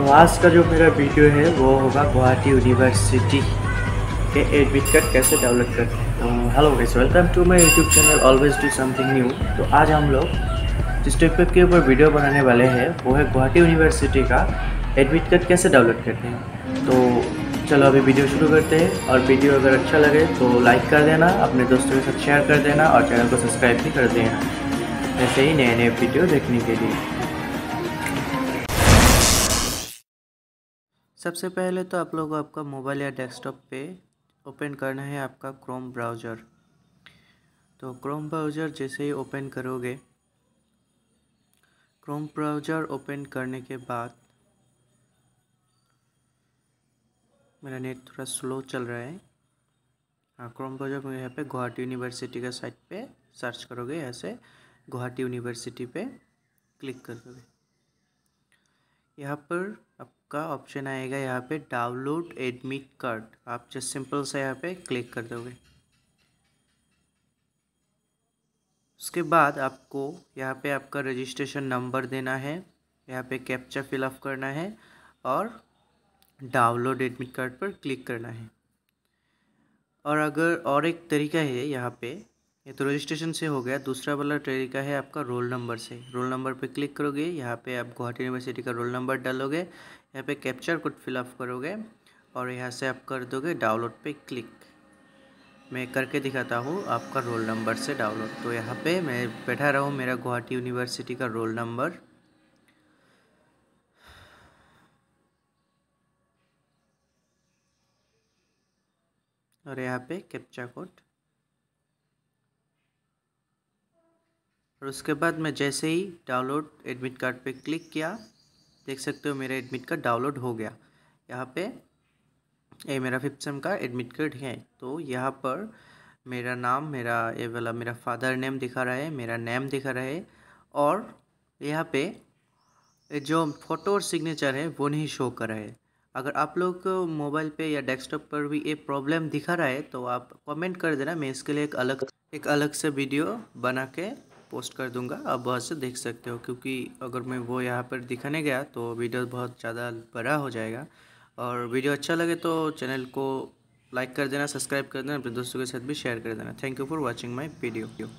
तो आज का जो मेरा वीडियो है वो होगा गुवाहाटी यूनिवर्सिटी के एडमिट कार्ड कैसे डाउनलोड करते हैं hello guys welcome to my YouTube channel always do something new तो आज हम लोग जिस टॉपिक के ऊपर वीडियो बनाने वाले हैं वो है गुवाहाटी यूनिवर्सिटी का एडमिट कार्ड कैसे डाउनलोड करते हैं तो चलो अभी वीडियो शुरू करते हैं और वीडियो अगर अच्छा लगे तो लाइक कर देना अपने दोस्तों के साथ शेयर कर देना और चैनल को सब्सक्राइब भी कर देना ऐसे ही नए नए वीडियो देखने के लिए सबसे पहले तो आप लोगों को आपका मोबाइल या डेस्कटॉप पे ओपन करना है आपका क्रोम ब्राउज़र तो क्रोम ब्राउज़र जैसे ही ओपन करोगे क्रोम ब्राउज़र ओपन करने के बाद मेरा नेट थोड़ा स्लो चल रहा है हाँ क्रोम ब्राउज़र में यहाँ पे गुवाहाटी यूनिवर्सिटी का साइट पे सर्च करोगे यहाँ से गुवाहाटी यूनिवर्सिटी पे क्लिक कर दोगे यहाँ पर आपका ऑप्शन आएगा यहाँ पे डाउनलोड एडमिट कार्ड आप जस्ट सिंपल सा यहाँ पे क्लिक कर दोगे उसके बाद आपको यहाँ पे आपका रजिस्ट्रेशन नंबर देना है यहाँ पे कैप्चा फिलअप करना है और डाउनलोड एडमिट कार्ड पर क्लिक करना है और अगर और एक तरीका है यहाँ पे ये तो रजिस्ट्रेशन से हो गया दूसरा वाला तरीका है आपका रोल नंबर से रोल नंबर पे क्लिक करोगे यहाँ पे आप गुवाहाटी यूनिवर्सिटी का रोल नंबर डालोगे यहाँ पे कैप्चर कोड फिलअप करोगे और यहाँ से आप कर दोगे डाउनलोड पे क्लिक मैं करके दिखाता हूँ आपका रोल नंबर से डाउनलोड तो यहाँ पे मैं बैठा रहा हूँ मेरा गुवाहाटी यूनिवर्सिटी का रोल नंबर और यहाँ पे कैप्चा कोड और उसके बाद मैं जैसे ही डाउनलोड एडमिट कार्ड पे क्लिक किया देख सकते हो मेरा एडमिट कार्ड डाउनलोड हो गया यहाँ पे ये मेरा फिफ्थ सेम का एडमिट कार्ड है तो यहाँ पर मेरा नाम मेरा ये वाला मेरा फादर नेम दिखा रहा है मेरा नेम दिखा रहा है और यहाँ पे जो फ़ोटो और सिग्नेचर है वो नहीं शो कर रहा है अगर आप लोग को मोबाइल पे या डेस्कटॉप पर भी ये प्रॉब्लम दिखा रहा है तो आप कमेंट कर देना मैं इसके लिए एक अलग एक अलग से वीडियो बना के पोस्ट कर दूंगा आप बहुत से देख सकते हो क्योंकि अगर मैं वो यहाँ पर दिखाने गया तो वीडियो बहुत ज़्यादा बड़ा हो जाएगा और वीडियो अच्छा लगे तो चैनल को लाइक कर देना सब्सक्राइब कर देना अपने दोस्तों के साथ भी शेयर कर देना thank you for watching my video